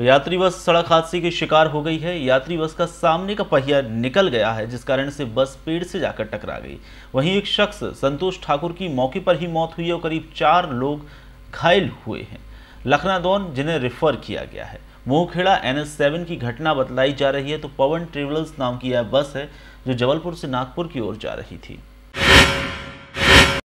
तो यात्री बस सड़क हादसे की शिकार हो गई है यात्री बस का सामने का पहिया निकल गया है जिस कारण से बस पेड़ से जाकर टकरा गई वहीं एक शख्स संतोष ठाकुर की मौके पर ही मौत हुई है और करीब चार लोग घायल हुए हैं लखनादौन जिन्हें रेफर किया गया है मोहखेड़ा एन एस सेवन की घटना बतलाई जा रही है तो पवन ट्रेवल्स नाम की यह बस है जो जबलपुर से नागपुर की ओर जा रही थी